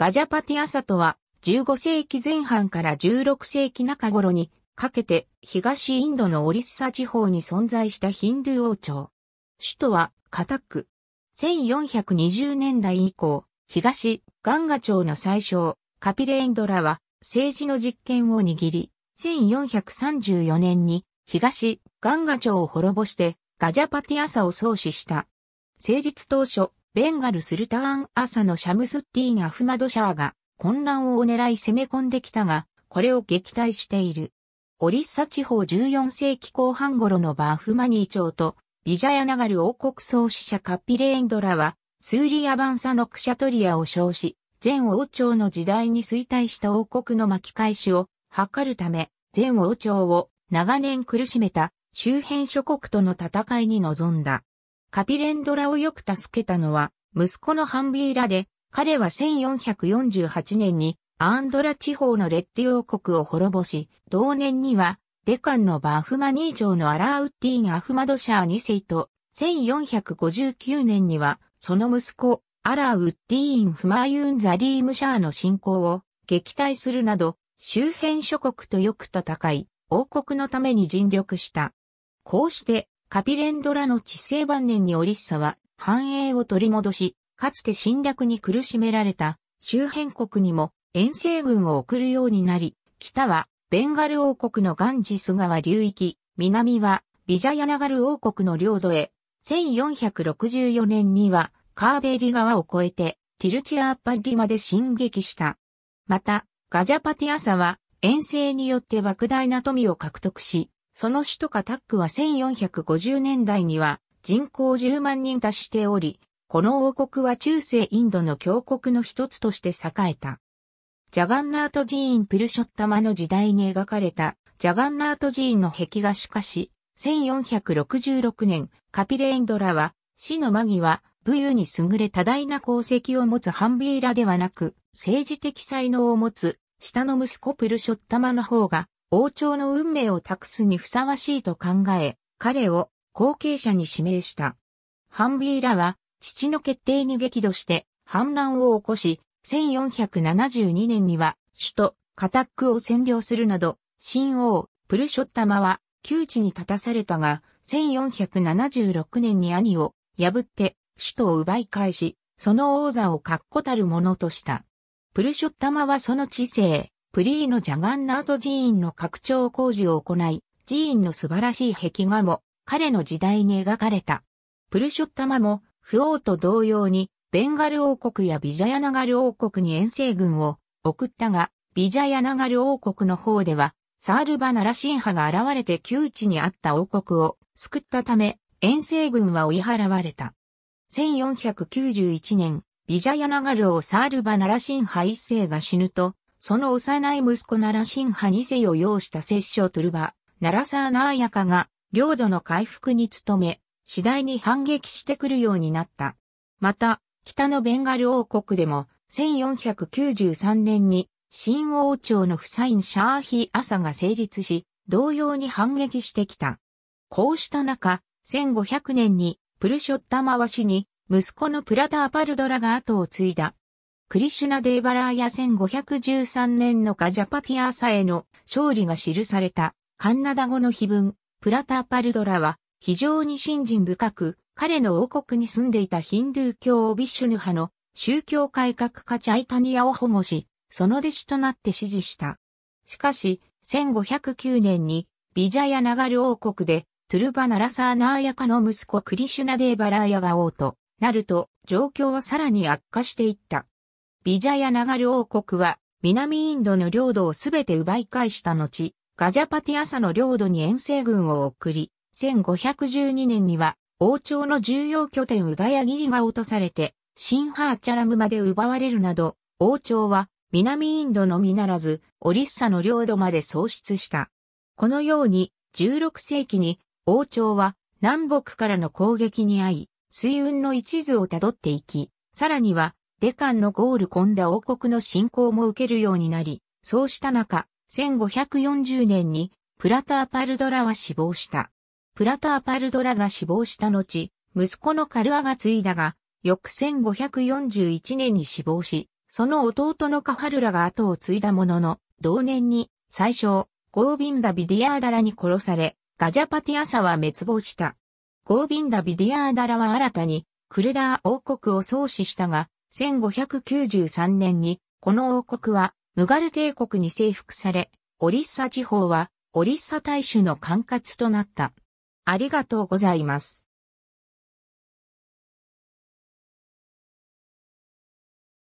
ガジャパティアサとは、15世紀前半から16世紀中頃にかけて東インドのオリッサ地方に存在したヒンドゥー王朝。首都はカタック。1420年代以降、東ガンガ朝の最小カピレインドラは政治の実権を握り、1434年に東ガンガ朝を滅ぼしてガジャパティアサを創始した。成立当初、ベンガル・スルターン・朝のシャムスッティーン・アフマドシャーが混乱を狙い攻め込んできたが、これを撃退している。オリッサ地方14世紀後半頃のバーフマニー朝と、ビジャヤナガル王国創始者カッピレーンドラは、スーリア・バンサノクシャトリアを称し、前王朝の時代に衰退した王国の巻き返しを図るため、前王朝を長年苦しめた周辺諸国との戦いに臨んだ。カピレンドラをよく助けたのは、息子のハンビーラで、彼は1448年にアンドラ地方のレッティ王国を滅ぼし、同年には、デカンのバーフマニー城のアラーウッディン・アフマドシャー2世と、1459年には、その息子、アラーウッディーン・フマーユーン・ザリームシャーの侵攻を撃退するなど、周辺諸国とよく戦い、王国のために尽力した。こうして、カピレンドラの治世晩年にオリッサは繁栄を取り戻し、かつて侵略に苦しめられた周辺国にも遠征軍を送るようになり、北はベンガル王国のガンジス川流域、南はビジャヤナガル王国の領土へ、1464年にはカーベリ川を越えてティルチラーパリまで進撃した。また、ガジャパティアサは遠征によって莫大な富を獲得し、その首都カタックは1450年代には人口10万人達しており、この王国は中世インドの強国の一つとして栄えた。ジャガンナート寺院プルショッタマの時代に描かれたジャガンナート寺院の壁画しかし、1466年、カピレインドラは死の間際、武勇に優れ多大な功績を持つハンビーラではなく、政治的才能を持つ、下の息子プルショッタマの方が王朝の運命を託すにふさわしいと考え、彼を後継者に指名した。ハンビーラは、父の決定に激怒して反乱を起こし、1472年には首都カタックを占領するなど、新王プルショッタマは窮地に立たされたが、1476年に兄を破って首都を奪い返し、その王座を確固たるものとした。プルショッタマはその知性、プリーのジャガンナート寺院の拡張工事を行い、寺院の素晴らしい壁画も彼の時代に描かれた。プルショッタマも、フオーと同様に、ベンガル王国やビジャヤナガル王国に遠征軍を送ったが、ビジャヤナガル王国の方では、サールバナラシンハが現れて窮地にあった王国を救ったため、遠征軍は追い払われた。1491年、ビジャヤナガルをサールバナラシンハ一世が死ぬと、その幼い息子なら新派二世を要した摂政トゥルバ、ナラサーナーヤカが、領土の回復に努め、次第に反撃してくるようになった。また、北のベンガル王国でも、1493年に、新王朝のフサイン・シャーヒー・アサが成立し、同様に反撃してきた。こうした中、1500年に、プルショッタ回しに、息子のプラダ・アパルドラが後を継いだ。クリシュナ・デーバラーヤ1513年のカジャパティアーサへの勝利が記されたカンナダ語の碑文、プラターパルドラは非常に信心深く、彼の王国に住んでいたヒンドゥー教オビシュヌ派の宗教改革家チャイタニアを保護し、その弟子となって支持した。しかし、1509年にビジャヤナガル王国でトゥルバナラサーナーヤカの息子クリシュナ・デーバラーヤが王となると状況はさらに悪化していった。ビジャヤナガル王国は南インドの領土をすべて奪い返した後、ガジャパティアサの領土に遠征軍を送り、1512年には王朝の重要拠点ウダヤギリが落とされて、シンハーチャラムまで奪われるなど、王朝は南インドのみならず、オリッサの領土まで喪失した。このように、16世紀に王朝は南北からの攻撃に遭い、水運の一途をたどっていき、さらにはデカンのゴール込んだ王国の侵攻も受けるようになり、そうした中、1540年にプラターパルドラは死亡した。プラターパルドラが死亡した後、息子のカルアが継いだが、翌1541年に死亡し、その弟のカハルラが後を継いだものの、同年に最初、ゴービンダ・ビディアーダラに殺され、ガジャパティアサは滅亡した。ゴービンダ・ビディアーダラは新たに、クルダー王国を創始したが、1593年に、この王国は、ムガル帝国に征服され、オリッサ地方は、オリッサ大衆の管轄となった。ありがとうございます。